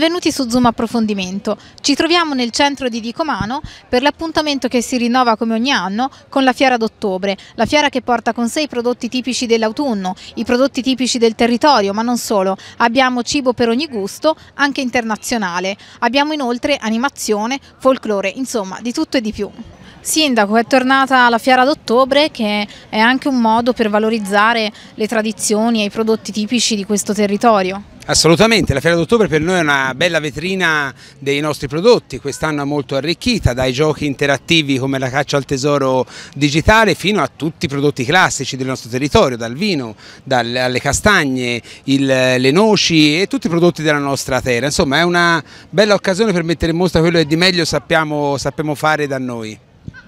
Benvenuti su Zoom Approfondimento. Ci troviamo nel centro di Vicomano per l'appuntamento che si rinnova come ogni anno con la Fiera d'Ottobre, la fiera che porta con sé i prodotti tipici dell'autunno, i prodotti tipici del territorio, ma non solo. Abbiamo cibo per ogni gusto, anche internazionale. Abbiamo inoltre animazione, folklore, insomma di tutto e di più. Sindaco, è tornata la Fiera d'Ottobre che è anche un modo per valorizzare le tradizioni e i prodotti tipici di questo territorio. Assolutamente, la Fiera d'Ottobre per noi è una bella vetrina dei nostri prodotti, quest'anno molto arricchita dai giochi interattivi come la caccia al tesoro digitale fino a tutti i prodotti classici del nostro territorio, dal vino, dalle alle castagne, il, le noci e tutti i prodotti della nostra terra. Insomma è una bella occasione per mettere in mostra quello che di meglio sappiamo, sappiamo fare da noi.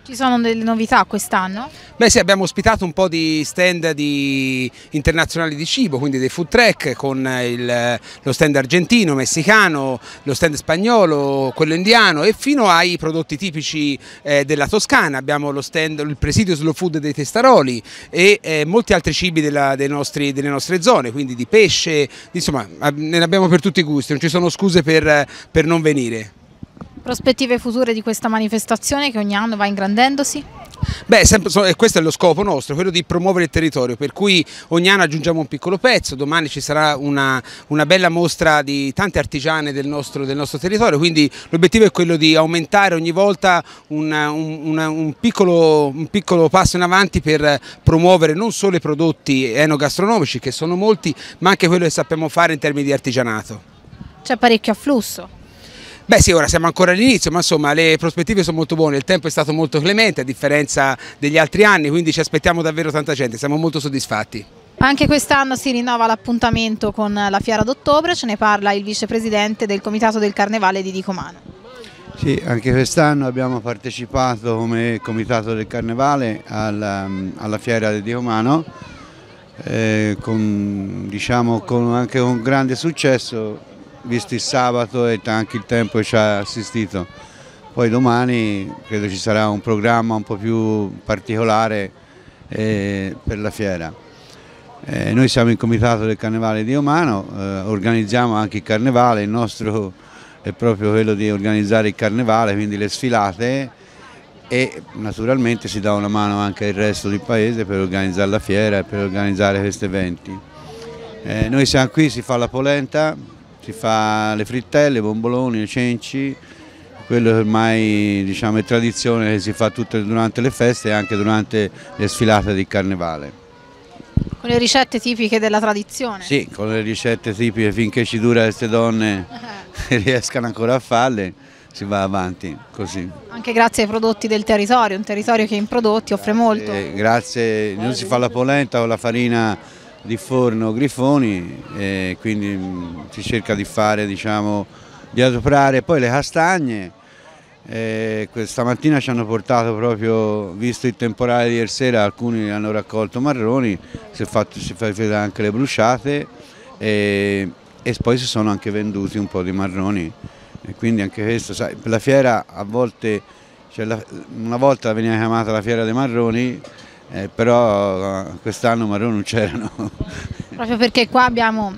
Ci sono delle novità quest'anno? Beh sì, abbiamo ospitato un po' di stand di internazionali di cibo, quindi dei food track con il, lo stand argentino, messicano, lo stand spagnolo, quello indiano e fino ai prodotti tipici eh, della Toscana. Abbiamo lo stand, il presidio slow food dei Testaroli e eh, molti altri cibi della, nostri, delle nostre zone, quindi di pesce, insomma ne abbiamo per tutti i gusti, non ci sono scuse per, per non venire. Prospettive future di questa manifestazione che ogni anno va ingrandendosi? Beh, sempre, questo è lo scopo nostro, quello di promuovere il territorio, per cui ogni anno aggiungiamo un piccolo pezzo, domani ci sarà una, una bella mostra di tante artigiane del nostro, del nostro territorio, quindi l'obiettivo è quello di aumentare ogni volta una, una, un, piccolo, un, piccolo, passo in avanti per promuovere non solo i prodotti enogastronomici, che sono molti, ma anche quello che sappiamo fare in termini di artigianato. C'è parecchio afflusso. Beh sì, ora siamo ancora all'inizio, ma insomma le prospettive sono molto buone, il tempo è stato molto clemente a differenza degli altri anni, quindi ci aspettiamo davvero tanta gente, siamo molto soddisfatti. Anche quest'anno si rinnova l'appuntamento con la Fiera d'Ottobre, ce ne parla il vicepresidente del Comitato del Carnevale di Dicomano. Sì, anche quest'anno abbiamo partecipato come Comitato del Carnevale alla, alla Fiera di Dicomano, eh, con, diciamo, con, anche un grande successo visto il sabato e anche il tempo che ci ha assistito. Poi domani credo ci sarà un programma un po' più particolare eh, per la fiera. Eh, noi siamo il comitato del Carnevale di Omano, eh, organizziamo anche il Carnevale, il nostro è proprio quello di organizzare il Carnevale, quindi le sfilate e naturalmente si dà una mano anche al resto del paese per organizzare la fiera e per organizzare questi eventi. Eh, noi siamo qui, si fa la polenta, si fa le frittelle, i bomboloni, i cenci, quello che ormai diciamo, è tradizione che si fa tutte durante le feste e anche durante le sfilate di carnevale. Con le ricette tipiche della tradizione? Sì, con le ricette tipiche finché ci dura queste donne riescano ancora a farle si va avanti così. Anche grazie ai prodotti del territorio, un territorio che in prodotti offre molto. Eh, grazie, non si fa la polenta o la farina di Forno Grifoni e quindi mm, si cerca di fare, diciamo, di adoprare poi le castagne. Eh, questa mattina ci hanno portato proprio, visto il temporale di ieri sera, alcuni hanno raccolto marroni, si sono fatte anche le bruciate e, e, poi si sono anche venduti un po' di marroni. E quindi anche questo, sai, la fiera a volte, cioè la, una volta veniva chiamata la fiera dei marroni, eh, però eh, quest'anno marrone non c'erano. Proprio perché qua abbiamo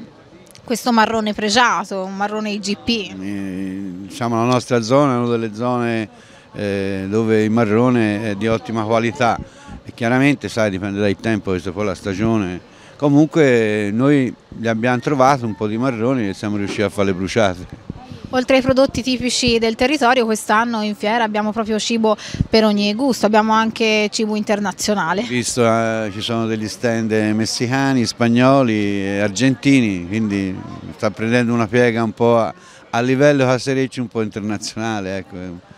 questo marrone pregiato, un marrone IGP. Eh, diciamo la nostra zona è una delle zone eh, dove il marrone è di ottima qualità e chiaramente sai dipende dal tempo, questa poi la stagione. Comunque noi li abbiamo trovati un po' di marroni e siamo riusciti a farle bruciate. Oltre ai prodotti tipici del territorio, quest'anno in fiera abbiamo proprio cibo per ogni gusto, abbiamo anche cibo internazionale. Visto eh, ci sono degli stand messicani, spagnoli, argentini, quindi sta prendendo una piega un po' a, a livello casereccio un po' internazionale. Ecco.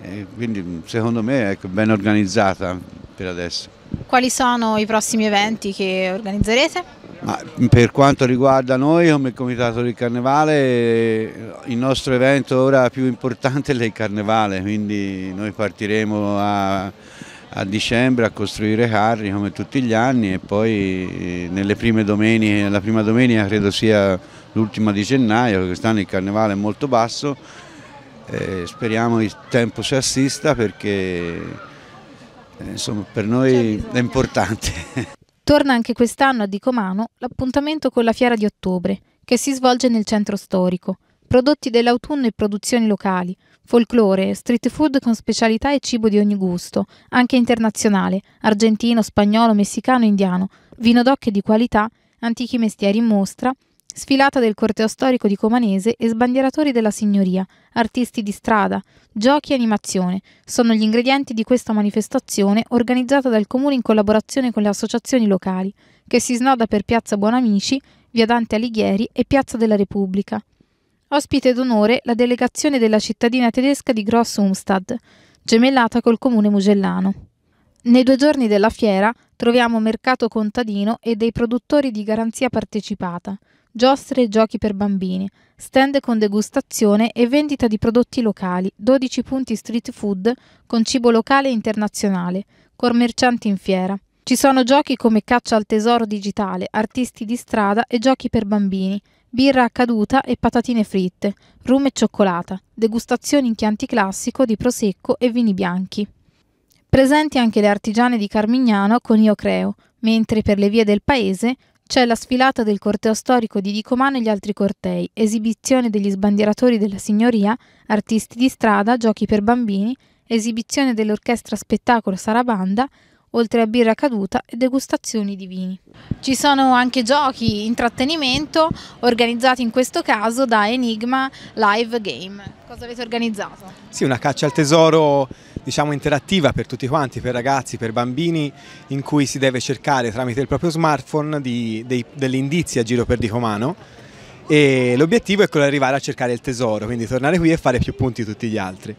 E quindi secondo me è ecco, ben organizzata per adesso. Quali sono i prossimi eventi che organizzerete? Ma per quanto riguarda noi come comitato del carnevale, il nostro evento ora più importante è il carnevale, quindi noi partiremo a, a, dicembre a costruire carri come tutti gli anni e poi eh, nelle prime domeniche, la prima domenica credo sia l'ultima di gennaio, quest'anno il carnevale è molto basso eh, speriamo il tempo ci assista perché eh, insomma, per noi certo. è importante. Torna anche quest'anno a Dicomano l'appuntamento con la Fiera di Ottobre, che si svolge nel centro storico. Prodotti dell'autunno e produzioni locali, folklore, street food con specialità e cibo di ogni gusto, anche internazionale, argentino, spagnolo, messicano, indiano, vino d'occhio di qualità, antichi mestieri in mostra, sfilata del corteo storico di Comanese e sbandieratori della signoria, artisti di strada, giochi e animazione sono gli ingredienti di questa manifestazione organizzata dal Comune in collaborazione con le associazioni locali, che si snoda per Piazza Buonamici, Via Dante Alighieri e Piazza della Repubblica. Ospite d'onore la delegazione della cittadina tedesca di Gross Umstad, gemellata col comune mugellano. Nei due giorni della fiera troviamo mercato contadino e dei produttori di garanzia partecipata, giostre e giochi per bambini, stand con degustazione e vendita di prodotti locali, 12 punti street food con cibo locale e internazionale, commercianti in fiera. Ci sono giochi come caccia al tesoro digitale, artisti di strada e giochi per bambini, birra a caduta e patatine fritte, rum e cioccolata, degustazioni in chianti classico di prosecco e vini bianchi. Presenti anche le artigiane di Carmignano con Io Creo, mentre per le vie del paese c'è la sfilata del corteo storico di Dicomano e gli altri cortei, esibizione degli sbandieratori della signoria, artisti di strada, giochi per bambini, esibizione dell'orchestra spettacolo Sarabanda, oltre a birra caduta e degustazioni di vini. Ci sono anche giochi, intrattenimento organizzati in questo caso da Enigma Live Game. Cosa avete organizzato? Sì, una caccia al tesoro diciamo, interattiva per tutti quanti, per ragazzi, per bambini, in cui si deve cercare tramite il proprio smartphone di, dei, degli indizi a giro per dico mano e l'obiettivo è quello di arrivare a cercare il tesoro, quindi tornare qui e fare più punti tutti gli altri.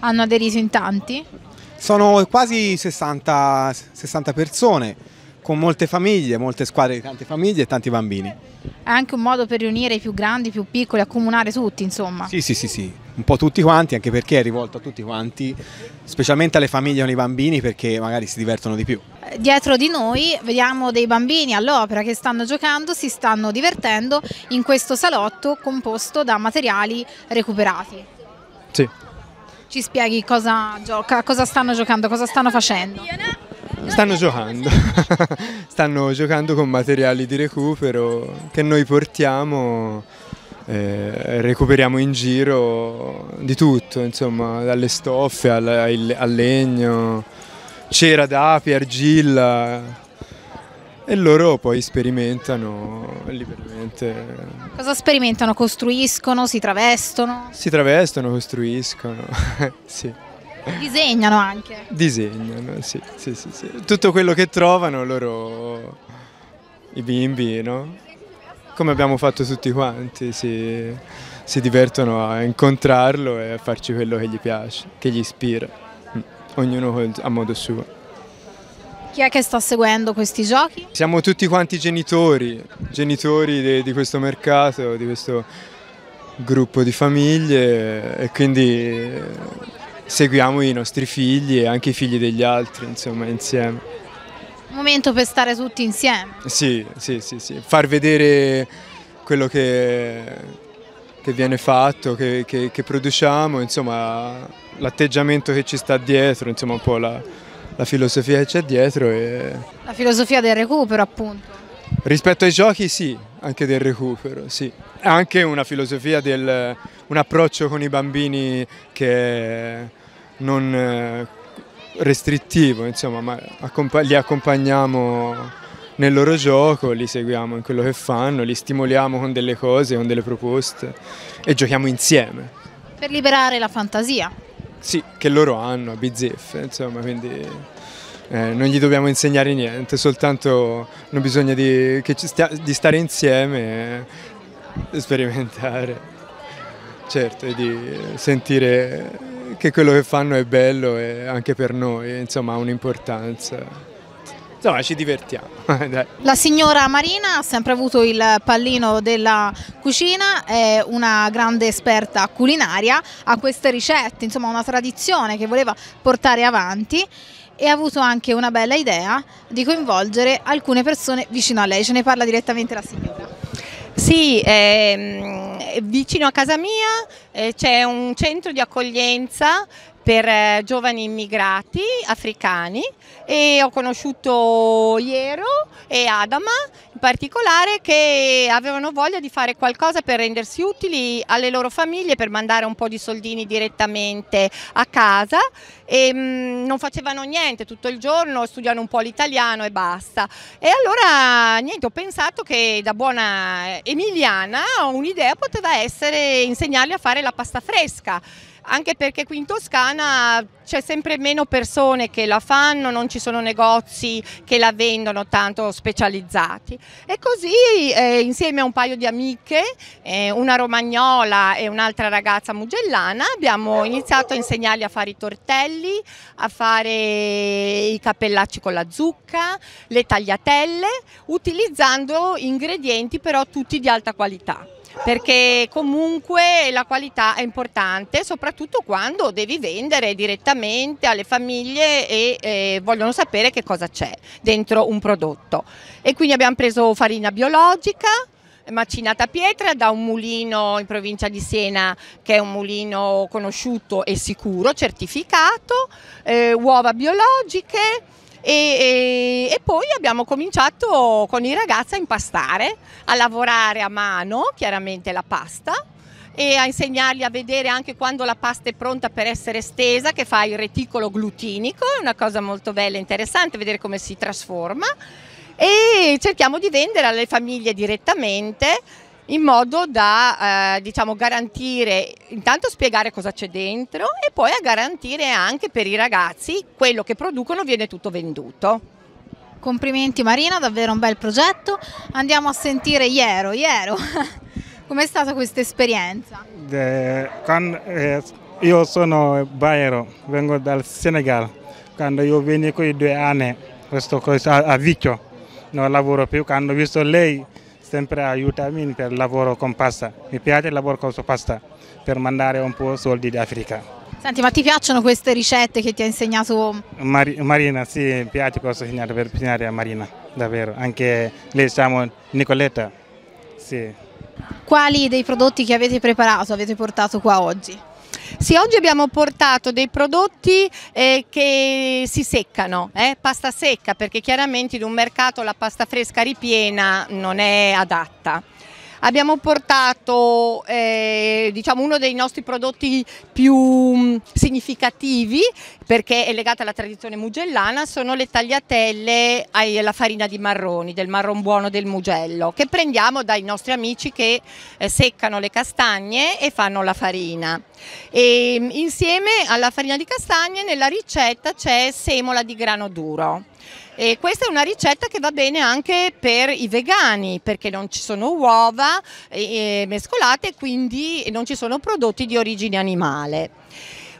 Hanno aderito in tanti? Sono quasi 60, 60 persone, con molte famiglie, molte squadre di tante famiglie e tanti bambini. È anche un modo per riunire i più grandi, i più piccoli, accomunare tutti, insomma. Sì, sì, sì, sì un po' tutti quanti, anche perché è rivolto a tutti quanti, specialmente alle famiglie e ai bambini perché magari si divertono di più. Eh, dietro di noi vediamo dei bambini all'opera che stanno giocando, si stanno divertendo in questo salotto composto da materiali recuperati. Sì. Ci spieghi cosa, gioca, cosa stanno giocando, cosa stanno facendo? Stanno giocando, stanno giocando con materiali di recupero che noi portiamo eh, recuperiamo in giro di tutto, insomma, dalle stoffe al, al, al legno, cera d'api, argilla e loro poi sperimentano liberamente. Cosa sperimentano? Costruiscono, si travestono? Si travestono, costruiscono, sì. Disegnano anche? Disegnano, sì, sì, sì, sì. Tutto quello che trovano loro, i bimbi, no? come abbiamo fatto tutti quanti, si, si, divertono a incontrarlo e a farci quello che gli piace, che gli ispira, mm. ognuno a modo suo. Chi è che sta seguendo questi giochi? Siamo tutti quanti genitori, genitori de, di questo mercato, di questo gruppo di famiglie e quindi seguiamo i nostri figli e anche i figli degli altri, insomma, insieme. Momento per stare tutti insieme. Sì, sì, sì, sì. far vedere quello che, che viene fatto, che, che, che produciamo, insomma l'atteggiamento che ci sta dietro, insomma un po' la, la filosofia che c'è dietro. E... La filosofia del recupero appunto. Rispetto ai giochi sì, anche del recupero, sì. Anche una filosofia del un approccio con i bambini che non eh, restrittivo, insomma, ma li accompagniamo nel loro gioco, li seguiamo in quello che fanno, li stimoliamo con delle cose, con delle proposte e giochiamo insieme. Per liberare la fantasia. Sì, che loro hanno a bizzeffe, insomma, quindi... Eh, non gli dobbiamo insegnare niente, soltanto hanno bisogno di, stia, di, stare insieme e sperimentare, certo, e di sentire che quello che fanno è bello e anche per noi, insomma ha un'importanza. Insomma, ci divertiamo. La signora Marina ha sempre avuto il pallino della cucina, è una grande esperta culinaria, ha queste ricette, insomma una tradizione che voleva portare avanti e ha avuto anche una bella idea di coinvolgere alcune persone vicino a lei, ce ne parla direttamente la signora. Sì, ehm, vicino a casa mia eh, c'è un centro di accoglienza per eh, giovani immigrati africani e ho conosciuto Iero e Adama in particolare che avevano voglia di fare qualcosa per rendersi utili alle loro famiglie, per mandare un po' di soldini direttamente a casa e mh, mm, non facevano niente tutto il giorno, studiano un po' l'italiano e basta. E allora niente, ho pensato che da buona eh, emiliana un'idea poteva essere insegnarli a fare la pasta fresca anche perché qui in Toscana c'è sempre meno persone che la fanno, non ci sono negozi che la vendono tanto specializzati. E così eh, insieme a un paio di amiche, eh, una romagnola e un'altra ragazza mugellana, abbiamo iniziato a insegnargli a fare i tortelli, a fare i cappellacci con la zucca, le tagliatelle, utilizzando ingredienti però tutti di alta qualità perché comunque la qualità è importante, soprattutto quando devi vendere direttamente alle famiglie e eh, vogliono sapere che cosa c'è dentro un prodotto. E quindi abbiamo preso farina biologica, macinata pietra da un mulino in provincia di Siena che è un mulino conosciuto e sicuro, certificato, eh, uova biologiche, e, e, e poi abbiamo cominciato con i ragazzi a impastare, a lavorare a mano chiaramente la pasta e a insegnargli a vedere anche quando la pasta è pronta per essere stesa, che fa il reticolo glutinico, è una cosa molto bella e interessante vedere come si trasforma e cerchiamo di vendere alle famiglie direttamente in modo da eh, diciamo, garantire, intanto spiegare cosa c'è dentro e poi a garantire anche per i ragazzi quello che producono viene tutto venduto. Complimenti Marina, davvero un bel progetto. Andiamo a sentire Iero. Iero, com'è stata questa esperienza? De, con, eh, io sono Baero, vengo dal Senegal. Quando io veni qui due anni, resto a, a Vicchio, non lavoro più. Quando ho visto lei sempre aiutarmi per il lavoro con pasta. Mi piace il lavoro con pasta per mandare un po' soldi d'Africa. Senti, ma ti piacciono queste ricette che ti ha insegnato? Mar Marina, sì, mi piace cosa insegnato per cucinare a Marina, davvero. Anche lei siamo Nicoletta, sì. Quali dei prodotti che avete preparato avete portato qua oggi? Sì, oggi abbiamo portato dei prodotti eh, che si seccano, eh, pasta secca, perché chiaramente in un mercato la pasta fresca ripiena non è adatta abbiamo portato eh, diciamo uno dei nostri prodotti più mm, significativi perché è legato alla tradizione mugellana, sono le tagliatelle alla farina di marroni, del marron buono del Mugello, che prendiamo dai nostri amici che eh, seccano le castagne e fanno la farina. E, mm, insieme alla farina di castagne nella ricetta c'è semola di grano duro e questa è una ricetta che va bene anche per i vegani perché non ci sono uova mescolate e quindi non ci sono prodotti di origine animale.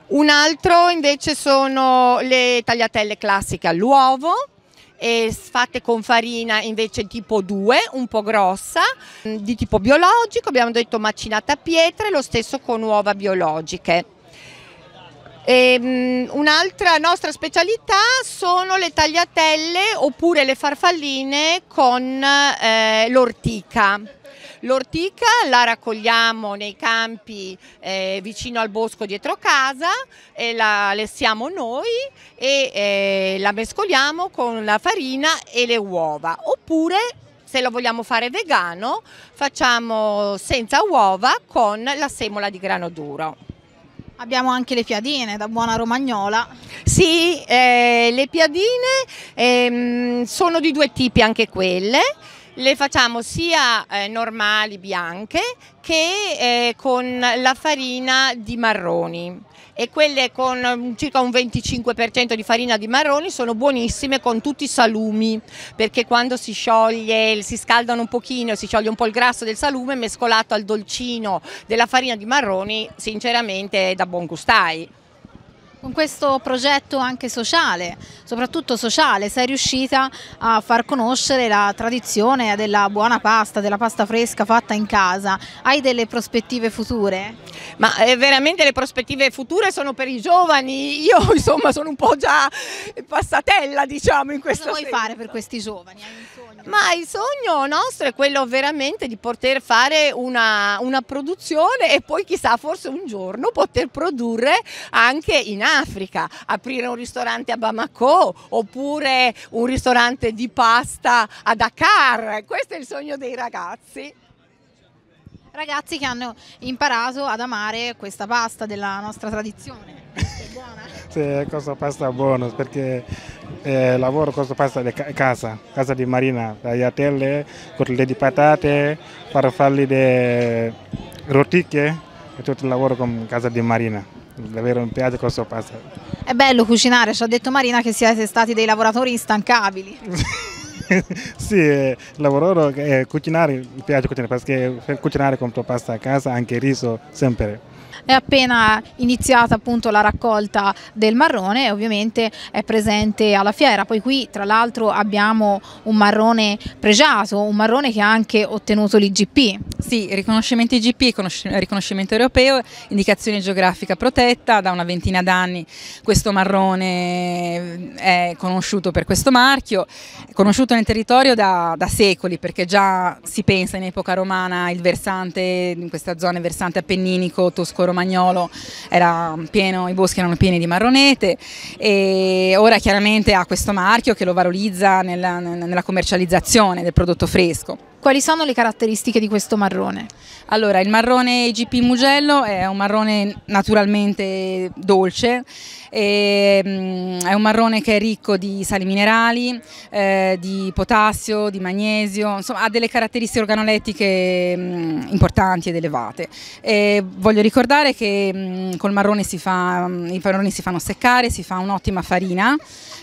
Un altro invece sono le tagliatelle classiche all'uovo fatte con farina invece tipo 2, un po' grossa, di tipo biologico, abbiamo detto macinata a pietre, lo stesso con uova biologiche. E, ehm, un'altra nostra specialità sono le tagliatelle oppure le farfalline con eh, l'ortica. L'ortica la raccogliamo nei campi eh, vicino al bosco dietro casa, la lessiamo noi e eh, la mescoliamo con la farina e le uova. Oppure se lo vogliamo fare vegano facciamo senza uova con la semola di grano duro. Abbiamo anche le piadine da buona romagnola. Sì, eh, le piadine ehm, sono di due tipi anche quelle. Le facciamo sia eh, normali bianche che eh, con la farina di marroni e quelle con mm, circa un 25% di farina di marroni sono buonissime con tutti i salumi perché quando si scioglie, si scaldano un pochino, si scioglie un po' il grasso del salume mescolato al dolcino della farina di marroni sinceramente è da buon gustai. Con questo progetto anche sociale, soprattutto sociale, sei riuscita a far conoscere la tradizione della buona pasta, della pasta fresca fatta in casa. Hai delle prospettive future? Ma eh, veramente le prospettive future sono per i giovani, io insomma sono un po' già passatella diciamo in questo Cosa vuoi senso. fare per questi giovani? Ma il sogno nostro è quello veramente di poter fare una, una, produzione e poi chissà forse un giorno poter produrre anche in Africa, aprire un ristorante a Bamako oppure un ristorante di pasta a Dakar, questo è il sogno dei ragazzi. Ragazzi che hanno imparato ad amare questa pasta della nostra tradizione, che è buona parte Costa Pasta è buono perché eh, lavoro Costa Pasta di casa, casa di marina, tagliatelle, cotolette di patate, farfalle di roticche e tutto il lavoro con casa di marina. Davvero mi piace Costa Pasta. È bello cucinare, ci ha detto Marina che siete stati dei lavoratori instancabili. sì, eh, lavorare, eh, cucinare, mi piace cucinare perché cucinare con tua pasta a casa, anche riso, sempre. È appena iniziata appunto la raccolta del marrone e ovviamente è presente alla fiera. Poi qui tra l'altro abbiamo un marrone pregiato, un marrone che ha anche ottenuto l'IGP. Sì, riconoscimento IGP, riconoscimento europeo, indicazione geografica protetta, da una ventina d'anni questo marrone eh, è conosciuto per questo marchio, è conosciuto nel territorio da, da secoli perché già si pensa in epoca romana il versante, in questa zona il versante appenninico, tosco romagnolo era pieno, i boschi erano pieni di marronete e ora chiaramente ha questo marchio che lo valorizza nella, nella commercializzazione del prodotto fresco. Quali sono le caratteristiche di questo marrone? Allora, il marrone IGP Mugello è un marrone naturalmente dolce, mm, è un marrone che è ricco di sali minerali, eh, di potassio, di magnesio, insomma ha delle caratteristiche organolettiche mh, mm, importanti ed elevate. E voglio ricordare che mh, mm, col marrone si, fa, i marroni si fanno seccare, si fa un'ottima farina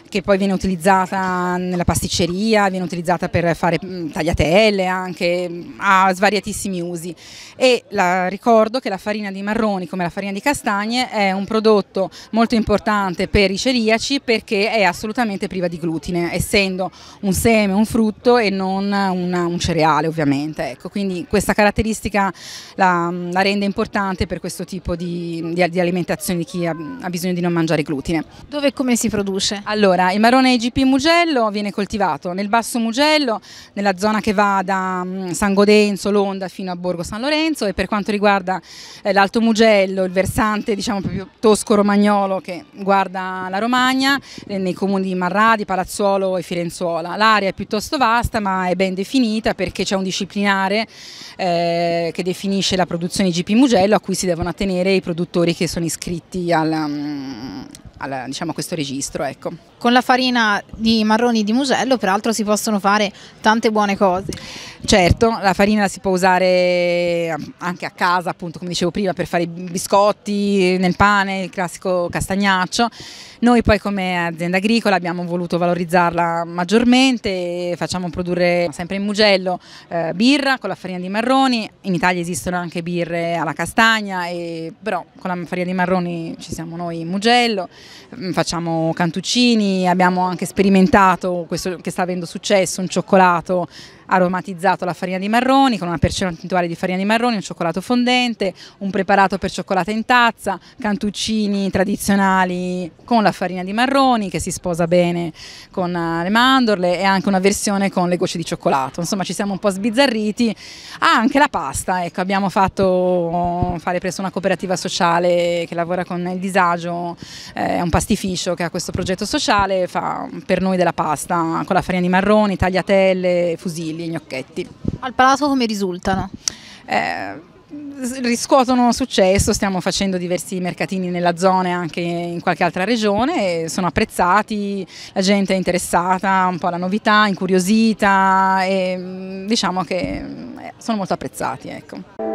che poi viene utilizzata nella pasticceria, viene utilizzata per fare tagliatelle, anche, ha svariatissimi usi e la, ricordo che la farina di marroni come la farina di castagne è un prodotto molto importante per i celiaci perché è assolutamente priva di glutine, essendo un seme, un frutto e non una, un cereale ovviamente. Ecco, quindi questa caratteristica la, la, rende importante per questo tipo di, di, di alimentazione di chi ha, ha, bisogno di non mangiare glutine. Dove e come si produce? Allora, il marrone IGP Mugello viene coltivato nel basso Mugello, nella zona che va da Mm, San Godenzo, Londa fino a Borgo San Lorenzo e per quanto riguarda eh, l'Alto Mugello, il versante diciamo proprio tosco-romagnolo che guarda la Romagna, eh, nei comuni di Marradi, Palazzuolo e Firenzuola. L'area è piuttosto vasta ma è ben definita perché c'è un disciplinare eh, che definisce la produzione IGP Mugello a cui si devono attenere i produttori che sono iscritti al, mm, alla, diciamo, a questo registro. Ecco. Con la farina di marroni di musello peraltro si possono fare tante buone cose. Certo, la farina la si può usare ehm, anche a casa, appunto, come dicevo prima, per fare biscotti, nel pane, il classico castagnaccio. Noi poi come azienda agricola abbiamo voluto valorizzarla maggiormente, facciamo produrre sempre in Mugello eh, birra con la farina di marroni, in Italia esistono anche birre alla castagna, e, però con la farina di marroni ci siamo noi in Mugello. Mm, facciamo cantuccini, abbiamo anche sperimentato questo che sta avendo successo, un cioccolato aromatizzato la farina di marroni con una percentuale di farina di marroni, un cioccolato fondente, un preparato per cioccolata in tazza, cantuccini tradizionali con la farina di marroni che si sposa bene con eh, le mandorle e anche una versione con le gocce di cioccolato. Insomma ci siamo un po' sbizzarriti. Ah, anche la pasta, ecco, abbiamo fatto fare presso una cooperativa sociale che lavora con il disagio, è eh, un pastificio che ha questo progetto sociale, fa per noi della pasta con la farina di marroni, tagliatelle, fusilli spaghetti gnocchetti. Al palato come risultano? Eh, riscuotono successo, stiamo facendo diversi mercatini nella zona e anche in qualche altra regione, sono apprezzati, la gente è interessata un po' alla novità, incuriosita e mm, diciamo che eh, sono molto apprezzati. Ecco.